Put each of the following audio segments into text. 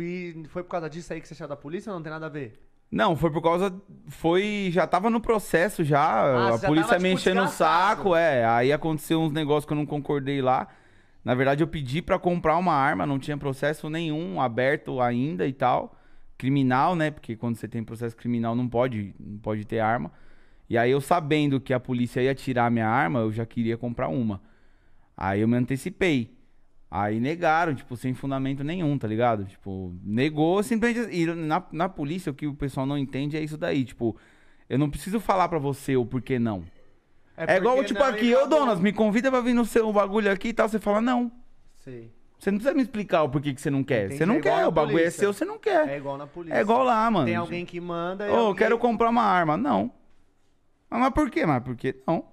E foi por causa disso aí que você saiu da polícia ou não tem nada a ver? Não, foi por causa. Foi. Já tava no processo já. Ah, a já polícia tava, tipo, me tipo, enchendo o saco, é. Aí aconteceu uns negócios que eu não concordei lá. Na verdade, eu pedi para comprar uma arma, não tinha processo nenhum aberto ainda e tal. Criminal, né? Porque quando você tem processo criminal não pode, não pode ter arma. E aí eu sabendo que a polícia ia tirar minha arma, eu já queria comprar uma. Aí eu me antecipei. Aí negaram, tipo, sem fundamento nenhum, tá ligado? Tipo, negou simplesmente. E na, na polícia, o que o pessoal não entende é isso daí. Tipo, eu não preciso falar pra você o porquê não. É, é igual, tipo, aqui, ô Donas, me convida pra vir no seu bagulho aqui e tal. Você fala, não. Sei. Você não precisa me explicar o porquê que você não quer. Entendi. Você não é quer, o bagulho é polícia. é seu, você não quer. É igual na polícia. É igual lá, mano. Tem alguém que manda. Ô, oh, alguém... quero comprar uma arma. Não. Mas por quê? Mas por quê? Não.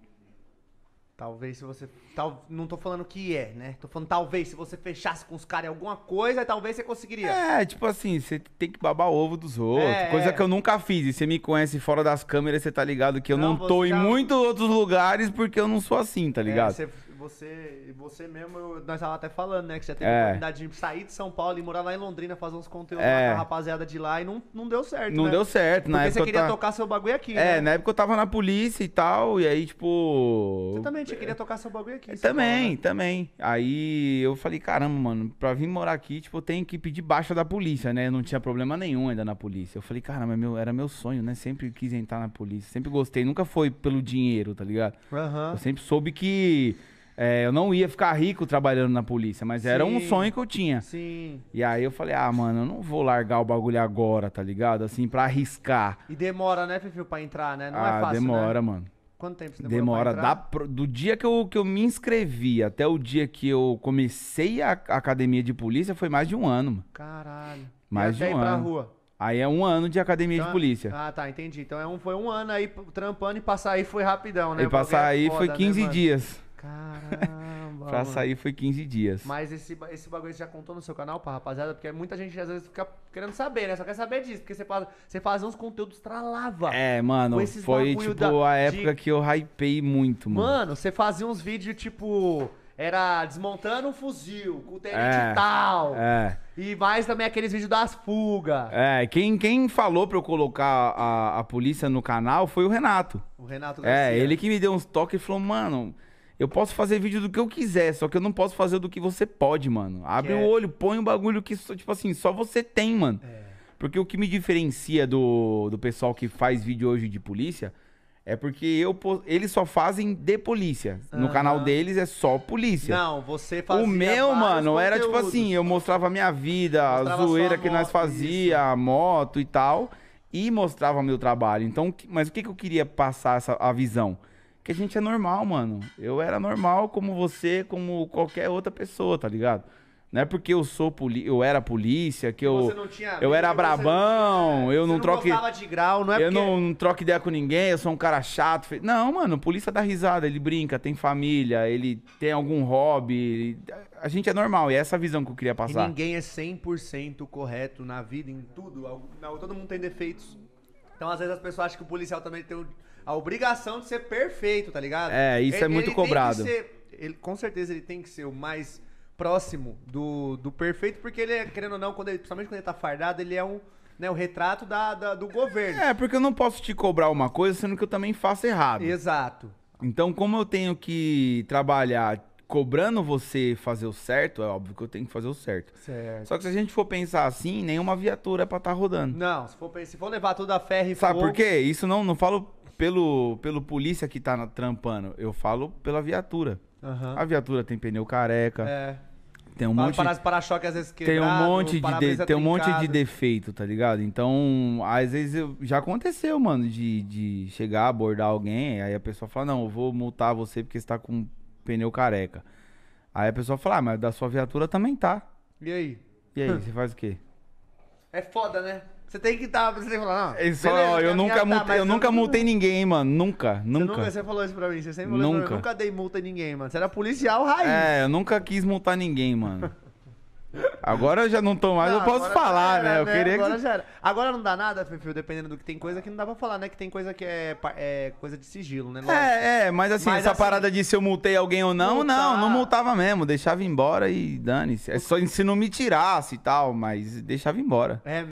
Talvez se você. Tal, não tô falando que é, né? Tô falando talvez se você fechasse com os caras em alguma coisa, talvez você conseguiria. É, tipo assim, você tem que babar o ovo dos outros. É, coisa é. que eu nunca fiz. E você me conhece fora das câmeras, você tá ligado que eu não, não tô em muitos outros lugares porque eu não sou assim, tá é, ligado? É, você você, você mesmo, nós tava até falando, né? Que você teve é. a oportunidade de sair de São Paulo e morar lá em Londrina, fazer uns conteúdos é. com a rapaziada de lá e não, não deu certo. Não né? deu certo, né? Porque você queria tocar seu bagulho aqui. É, né? na época eu tava na polícia e tal, e aí, tipo. Você também, queria tocar seu bagulho aqui. É, também, né? também. Aí eu falei, caramba, mano, pra vir morar aqui, tipo, eu tenho que pedir baixa da polícia, né? Eu não tinha problema nenhum ainda na polícia. Eu falei, caramba, é meu, era meu sonho, né? Sempre quis entrar na polícia, sempre gostei, nunca foi pelo dinheiro, tá ligado? Uhum. Eu sempre soube que é, eu não ia ficar rico trabalhando na polícia, mas era um sonho que eu tinha. Sim. E aí eu falei, ah, mano, eu não vou largar o bagulho agora, tá ligado? Assim, pra arriscar. E demora, né, Fifiu, pra entrar, né? Não é ah, é fácil, né? demora, né? mano. Quanto tempo você demora? Demora da, do dia que eu, que eu me inscrevi até o dia que eu comecei a, a academia de polícia foi mais de um ano. Mano. Caralho. Mais de um ano. rua. Aí é um ano de academia então, de é- polícia. Ah, tá, entendi. Então é um, foi um ano aí trampando e passar aí foi rapidão, né? E passar é aí foi 15 né, dias. Caramba. pra sair foi 15 dias. Mas esse, esse bagulho você já contou no seu canal pra rapaziada? Porque muita gente às vezes fica querendo saber, né? Só quer saber disso. Porque você faz, você faz uns conteúdos tralava. É, mano. Foi tipo da, a época de... que eu hypei muito, mano. Mano, você fazia uns vídeos tipo era desmontando um fuzil, com o é, tal. É. E mais também aqueles vídeos das fugas. É, quem, quem falou pra eu colocar a, a polícia no canal foi o Renato. O Renato é, Garcia. É, ele que me deu uns toques e falou, mano, eu posso fazer vídeo do que eu quiser, só que eu não posso fazer do que você pode, mano. Abre é... o olho, põe o um bagulho que, tipo assim, só você tem, mano. É. Porque o que me diferencia do, do pessoal que faz vídeo hoje de polícia é porque eu, eles só fazem de polícia. Uhum. No canal deles é só polícia. Não, você fazia. O meu, mano, conteúdos. era tipo assim: eu mostrava a minha vida, mostrava a zoeira a que moto, nós fazia, isso. a moto e tal, e mostrava meu trabalho. Então, mas o que, que eu queria passar essa, a visão? que a gente é normal, mano. Eu era normal como você, como qualquer outra pessoa, tá ligado? Não é porque eu sou poli eu era polícia, que eu tinha eu era brabão, né? eu não, não troco de grau, não é Eu porque... não, não troco ideia com ninguém, eu sou um cara chato. Fe... Não, mano, polícia dá risada, ele brinca, tem família, ele tem algum hobby. A gente é normal, e é essa visão que eu queria passar. E ninguém é 100% correto na vida em tudo, todo mundo tem defeitos. Então às vezes as pessoas acham que o policial também tem um a obrigação de ser perfeito, tá ligado? É, isso é ele, é muito cobrado. Ser, ele, com certeza ele tem que ser o mais próximo do, do perfeito, porque ele é, querendo ou não, quando ele, principalmente quando ele tá fardado, ele é um né, o retrato da, da, do governo. É, porque eu não posso te cobrar uma coisa, sendo que eu também faço errado. Exato. Então, como eu tenho que trabalhar cobrando você fazer o certo, é óbvio que eu tenho que fazer o certo. certo. Só que se a gente for pensar assim, nenhuma viatura é pra estar tá rodando. Não, se for, se for levar tudo a ferro e Sabe fogo... por quê? Isso não, não falo pelo, pelo polícia que tá na, trampando, eu falo pela viatura. Uhum. A viatura tem pneu careca. É. Tem um Fala monte para para-choque às vezes quebrado, Tem um monte de, de tem um monte de defeito, tá ligado? Então, às vezes eu, já aconteceu, mano, de, de chegar abordar alguém, aí a pessoa fala: "Não, eu vou multar você porque está com pneu careca". Aí a pessoa fala: ah, "Mas da sua viatura também tá". E aí? E aí, hum. você faz o quê? É foda, né? Você tem que estar. Tá, você tem que falar, não. só, beleza, tá, eu, nunca, tá, multei, eu nunca multei ninguém, mano. Nunca, nunca. Você, nunca. você falou isso pra mim. Você sempre falou nunca. Mim, eu nunca dei multa em ninguém, mano. Você era policial raiz. É, eu nunca quis multar ninguém, mano. Agora eu já não tô mais, não, eu posso falar, era, né? Eu né? queria agora que... já era. Agora não dá nada, Fefio, dependendo do que tem coisa que não dá pra falar, né? Que tem coisa que é, é coisa de sigilo, né? Lógico. É, é, mas assim, mas, essa assim, parada de se eu multei alguém ou não, multar... não, não multava mesmo. Deixava embora e dane-se. É só se não me tirasse e tal, mas deixava embora. É